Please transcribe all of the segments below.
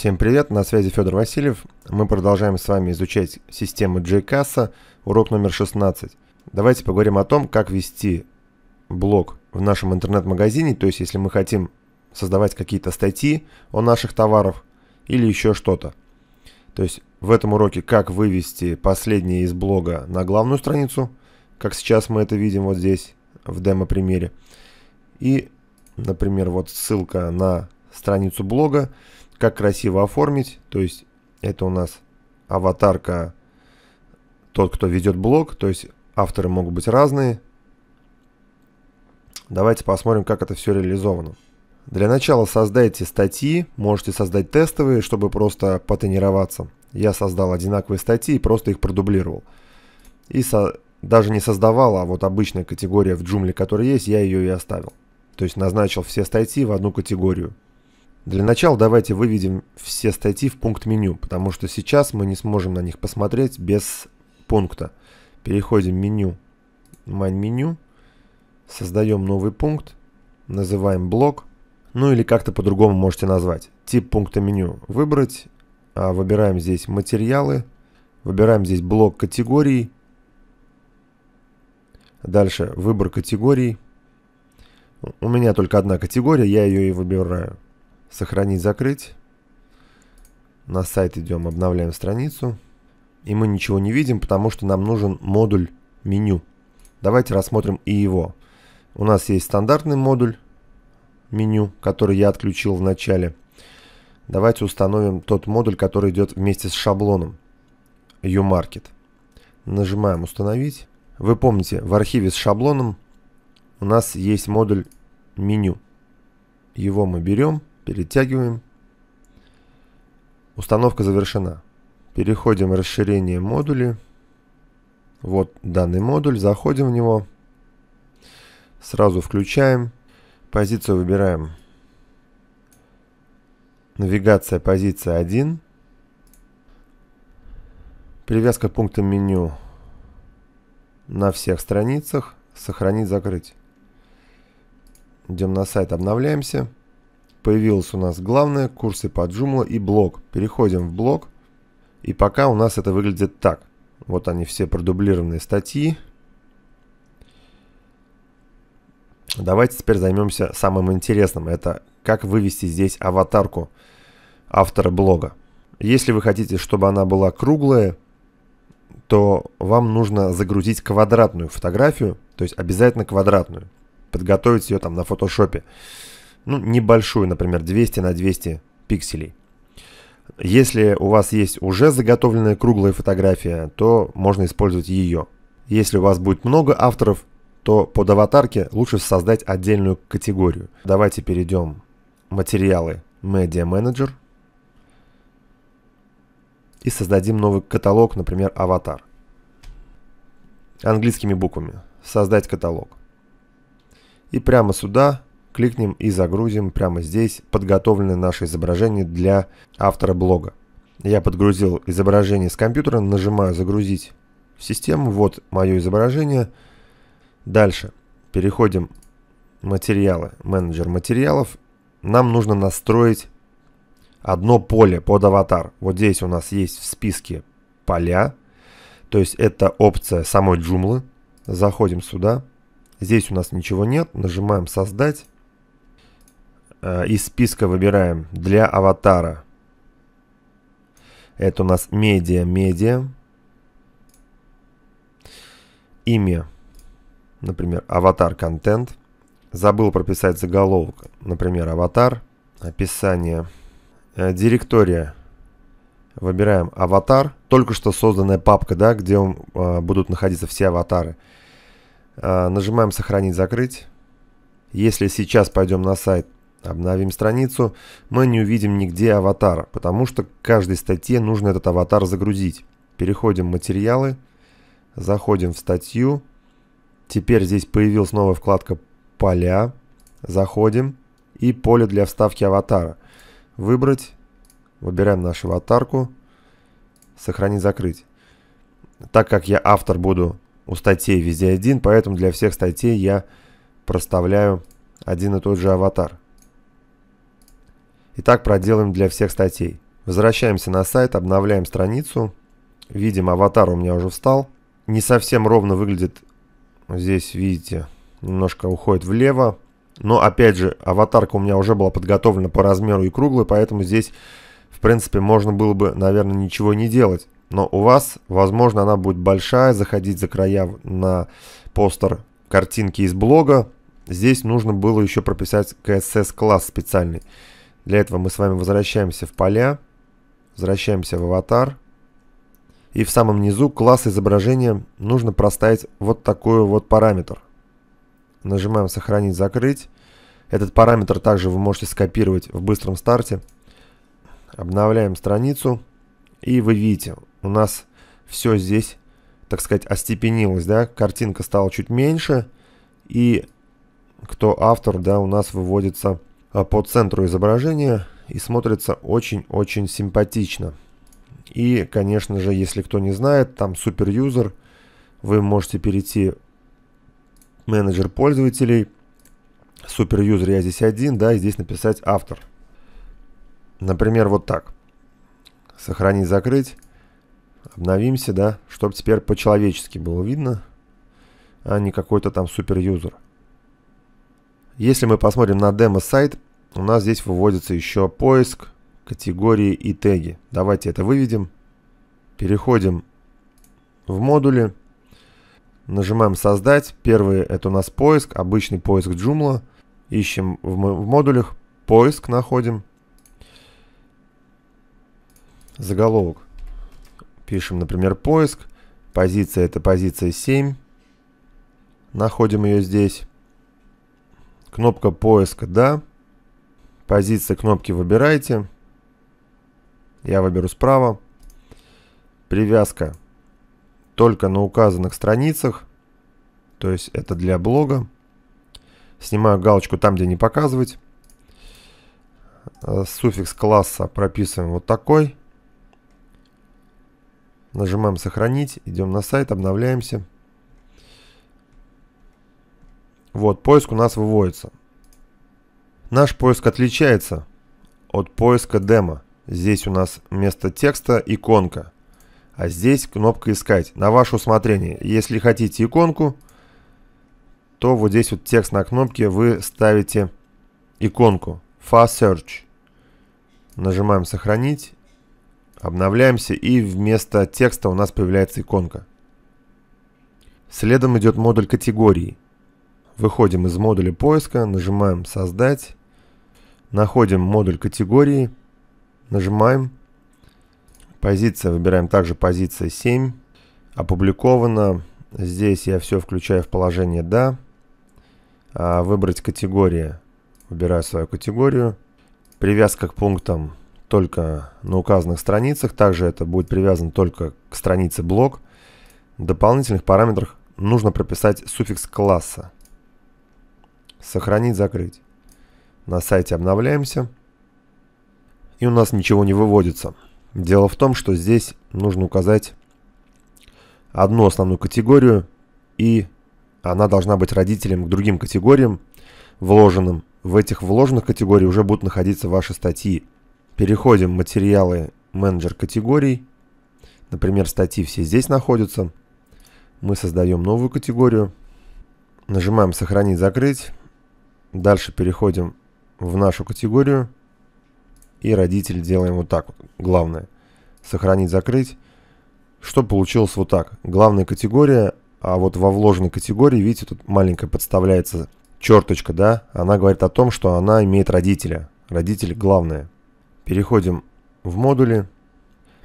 Всем привет, на связи Федор Васильев. Мы продолжаем с вами изучать систему JCAS, урок номер 16. Давайте поговорим о том, как вести блог в нашем интернет-магазине, то есть если мы хотим создавать какие-то статьи о наших товарах или еще что-то. То есть в этом уроке, как вывести последнее из блога на главную страницу, как сейчас мы это видим вот здесь в демо-примере. И, например, вот ссылка на страницу блога как красиво оформить, то есть это у нас аватарка тот, кто ведет блог, то есть авторы могут быть разные. Давайте посмотрим, как это все реализовано. Для начала создайте статьи, можете создать тестовые, чтобы просто потренироваться. Я создал одинаковые статьи и просто их продублировал. И со... даже не создавал, а вот обычная категория в джумле, которая есть, я ее и оставил. То есть назначил все статьи в одну категорию. Для начала давайте выведем все статьи в пункт меню, потому что сейчас мы не сможем на них посмотреть без пункта. Переходим в меню, майн меню, создаем новый пункт, называем блок, ну или как-то по-другому можете назвать. Тип пункта меню выбрать, а, выбираем здесь материалы, выбираем здесь блок категорий, дальше выбор категорий. У меня только одна категория, я ее и выбираю. Сохранить, закрыть. На сайт идем, обновляем страницу. И мы ничего не видим, потому что нам нужен модуль меню. Давайте рассмотрим и его. У нас есть стандартный модуль меню, который я отключил в начале. Давайте установим тот модуль, который идет вместе с шаблоном UMarket. Нажимаем «Установить». Вы помните, в архиве с шаблоном у нас есть модуль меню. Его мы берем Перетягиваем. Установка завершена. Переходим в расширение модули. Вот данный модуль, заходим в него. Сразу включаем. Позицию выбираем. Навигация позиция 1. Привязка пункта меню на всех страницах. Сохранить, закрыть. Идем на сайт, обновляемся появилось у нас главное, курсы по Joomla и блог. Переходим в блог. И пока у нас это выглядит так. Вот они все продублированные статьи. Давайте теперь займемся самым интересным. Это как вывести здесь аватарку автора блога. Если вы хотите, чтобы она была круглая, то вам нужно загрузить квадратную фотографию, то есть обязательно квадратную, подготовить ее там на фотошопе ну, небольшую, например, 200 на 200 пикселей. Если у вас есть уже заготовленная круглая фотография, то можно использовать ее. Если у вас будет много авторов, то под аватарки лучше создать отдельную категорию. Давайте перейдем материалы Media Manager и создадим новый каталог, например, аватар. Английскими буквами. Создать каталог. И прямо сюда кликнем и загрузим прямо здесь подготовленное наше изображение для автора блога. Я подгрузил изображение с компьютера, нажимаю «Загрузить» в систему. Вот мое изображение. Дальше переходим материалы, менеджер материалов. Нам нужно настроить одно поле под аватар. Вот здесь у нас есть в списке поля. То есть это опция самой джумлы. Заходим сюда. Здесь у нас ничего нет. Нажимаем «Создать». Э, из списка выбираем для аватара. Это у нас медиа, медиа. Имя, например, аватар контент. Забыл прописать заголовок, например, аватар. Описание. Э, директория. Выбираем аватар. Только что созданная папка, да, где э, будут находиться все аватары. Э, нажимаем «Сохранить», «Закрыть». Если сейчас пойдем на сайт Обновим страницу, мы не увидим нигде аватар, потому что к каждой статье нужно этот аватар загрузить. Переходим в материалы, заходим в статью. Теперь здесь появилась новая вкладка «Поля». Заходим и поле для вставки аватара. Выбрать, выбираем нашу аватарку, сохранить, закрыть. Так как я автор буду у статей везде один, поэтому для всех статей я проставляю один и тот же аватар. Итак, проделаем для всех статей. Возвращаемся на сайт, обновляем страницу. Видим, аватар у меня уже встал. Не совсем ровно выглядит. Здесь, видите, немножко уходит влево. Но, опять же, аватарка у меня уже была подготовлена по размеру и круглой, поэтому здесь, в принципе, можно было бы, наверное, ничего не делать. Но у вас, возможно, она будет большая. Заходить за края на постер картинки из блога. Здесь нужно было еще прописать CSS-класс специальный. Для этого мы с вами возвращаемся в поля, возвращаемся в аватар. И в самом низу класс изображения нужно проставить вот такой вот параметр. Нажимаем «Сохранить», «Закрыть». Этот параметр также вы можете скопировать в быстром старте. Обновляем страницу. И вы видите, у нас все здесь, так сказать, остепенилось. Да? Картинка стала чуть меньше. И кто автор, да, у нас выводится Э, по центру изображения и смотрится очень-очень симпатично. И, конечно же, если кто не знает, там супер-юзер, вы можете перейти менеджер пользователей, супер-юзер я здесь один, да, и здесь написать автор. Например, вот так. Сохранить, закрыть. Обновимся, да, чтобы теперь по-человечески было видно, а не какой-то там супер-юзер. Если мы посмотрим на демо-сайт, у нас здесь выводится еще поиск, категории и теги. Давайте это выведем. Переходим в модули. Нажимаем «Создать». Первый – это у нас поиск, обычный поиск Joomla. Ищем в, модулях, поиск находим. Заголовок. Пишем, например, поиск. Позиция – это позиция 7. Находим ее здесь. Кнопка поиска «Да». Позиция кнопки «Выбирайте». Я выберу справа. Привязка только на указанных страницах. То есть это для блога. Снимаю галочку там, где не показывать. Э, суффикс класса прописываем вот такой. Нажимаем «Сохранить», идем на сайт, обновляемся. Вот, поиск у нас выводится. Наш поиск отличается от поиска демо. Здесь у нас вместо текста иконка. А здесь кнопка «Искать». На ваше усмотрение. Если хотите иконку, то вот здесь вот текст на кнопке вы ставите иконку Fast Search. Нажимаем «Сохранить». Обновляемся и вместо текста у нас появляется иконка. Следом идет модуль категории – Выходим из модуля поиска, нажимаем «Создать», находим модуль категории, нажимаем «Позиция», выбираем также «Позиция 7», «Опубликовано», здесь я все включаю в положение «Да», а, «Выбрать категория», выбираю свою категорию, привязка к пунктам только на указанных страницах, также это будет привязано только к странице блок. В дополнительных параметрах нужно прописать суффикс класса. Сохранить, закрыть. На сайте обновляемся. И у нас ничего не выводится. Дело в том, что здесь нужно указать одну основную категорию, и она должна быть родителем к другим категориям, вложенным. В этих вложенных категориях уже будут находиться ваши статьи. Переходим в материалы менеджер категорий. Например, статьи все здесь находятся. Мы создаем новую категорию. Нажимаем «Сохранить», «Закрыть». Дальше переходим в нашу категорию. И родитель делаем вот так вот. Главное. Сохранить, закрыть. Что получилось вот так. Главная категория, а вот во вложенной категории, видите, тут маленькая подставляется черточка, да? Она говорит о том, что она имеет родителя. Родитель главное. Переходим в модули.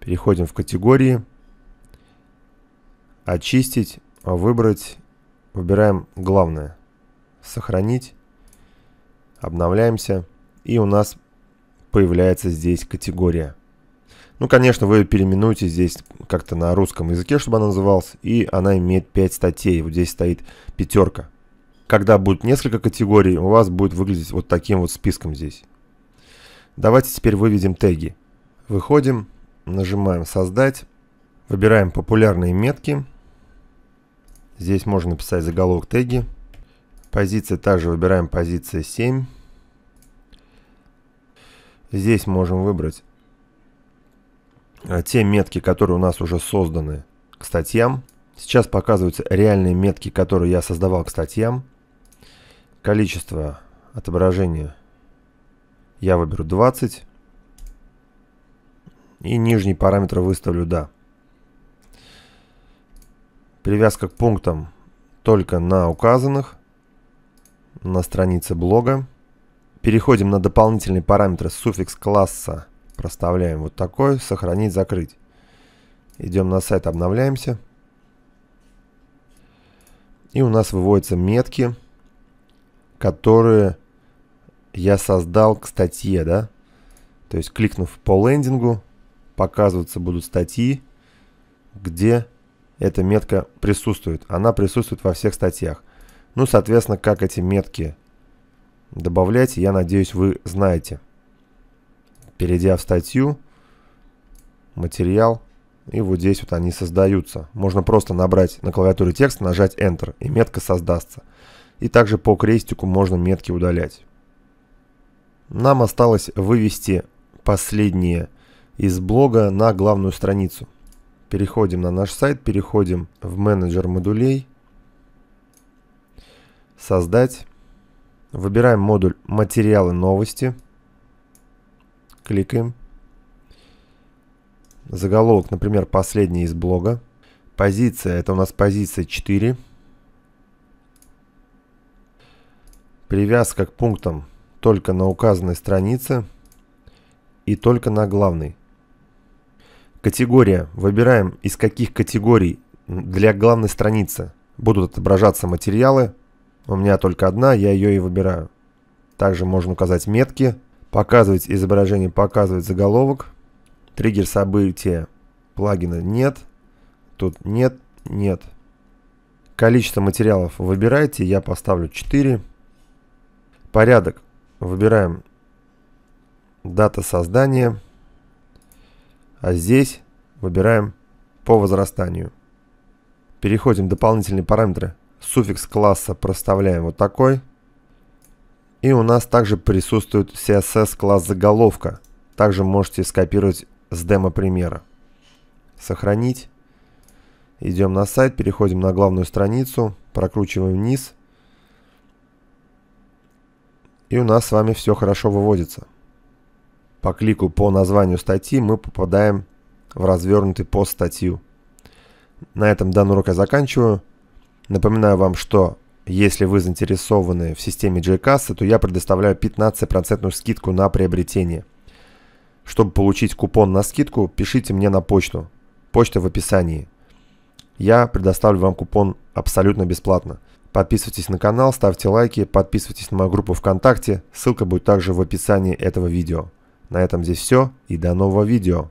Переходим в категории. Очистить, выбрать. Выбираем главное. Сохранить. Обновляемся. И у нас появляется здесь категория. Ну, конечно, вы переименуете здесь как-то на русском языке, чтобы она называлась. И она имеет 5 статей. Вот здесь стоит пятерка. Когда будет несколько категорий, у вас будет выглядеть вот таким вот списком здесь. Давайте теперь выведем теги. Выходим, нажимаем «Создать». Выбираем популярные метки. Здесь можно написать заголовок теги. Позиция также выбираем позиция 7. Здесь можем выбрать э, те метки, которые у нас уже созданы к статьям. Сейчас показываются реальные метки, которые я создавал к статьям. Количество отображения я выберу 20. И нижний параметр выставлю «Да». Привязка к пунктам только на указанных на странице блога. Переходим на дополнительные параметры. Суффикс класса проставляем вот такой. Сохранить, закрыть. Идем на сайт, обновляемся. И у нас выводятся метки, которые я создал к статье, да? То есть кликнув по лендингу, показываться будут статьи, где эта метка присутствует. Она присутствует во всех статьях. Ну, соответственно, как эти метки добавлять, я надеюсь, вы знаете. Перейдя в статью, материал, и вот здесь вот они создаются. Можно просто набрать на клавиатуре текст, нажать Enter, и метка создастся. И также по крестику можно метки удалять. Нам осталось вывести последние из блога на главную страницу. Переходим на наш сайт, переходим в менеджер модулей – Создать. Выбираем модуль «Материалы новости». Кликаем. Заголовок, например, «Последний из блога». Позиция, это у нас позиция 4. Привязка к пунктам только на указанной странице и только на главной. Категория. Выбираем, из каких категорий для главной страницы будут отображаться материалы, у меня только одна, я ее и выбираю. Также можно указать метки, показывать изображение, показывать заголовок. Триггер события плагина нет. Тут нет, нет. Количество материалов выбирайте, я поставлю 4. Порядок выбираем дата создания, а здесь выбираем по возрастанию. Переходим в дополнительные параметры Суффикс класса проставляем вот такой. И у нас также присутствует CSS класс заголовка. Также можете скопировать с демо примера. Сохранить. Идем на сайт, переходим на главную страницу, прокручиваем вниз. И у нас с вами все хорошо выводится. По клику по названию статьи мы попадаем в развернутый пост статью. На этом данный урок я заканчиваю. Напоминаю вам, что если вы заинтересованы в системе j то я предоставляю 15% скидку на приобретение. Чтобы получить купон на скидку, пишите мне на почту. Почта в описании. Я предоставлю вам купон абсолютно бесплатно. Подписывайтесь на канал, ставьте лайки, подписывайтесь на мою группу ВКонтакте. Ссылка будет также в описании этого видео. На этом здесь все и до нового видео.